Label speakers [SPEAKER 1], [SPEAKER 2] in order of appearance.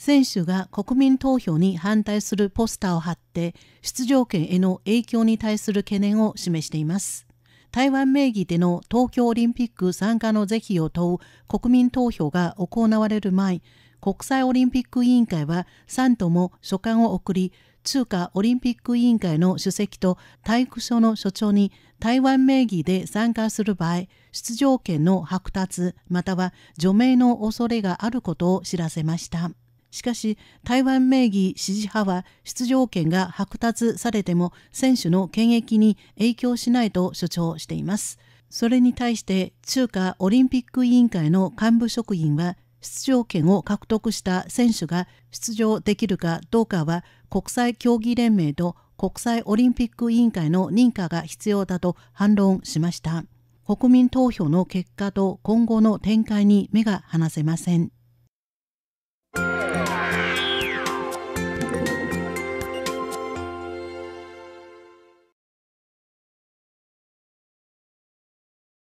[SPEAKER 1] 選手が国民投票に反対するポスターを貼って出場権への影響に対する懸念を示しています。台湾名義での東京オリンピック参加の是非を問う国民投票が行われる前、国際オリンピック委員会は3とも書簡を送り、中華オリンピック委員会の主席と体育所の所長に台湾名義で参加する場合、出場権の剥奪または除名の恐れがあることを知らせました。しかし台湾名義支持派は出場権が剥奪されても選手の権益に影響しないと主張しています。それに対して中華オリンピック委員会の幹部職員は出場権を獲得した選手が出場できるかどうかは国際競技連盟と国際オリンピック委員会の認可が必要だと反論しました。国民投票の結果と今後の展開に目が離せません。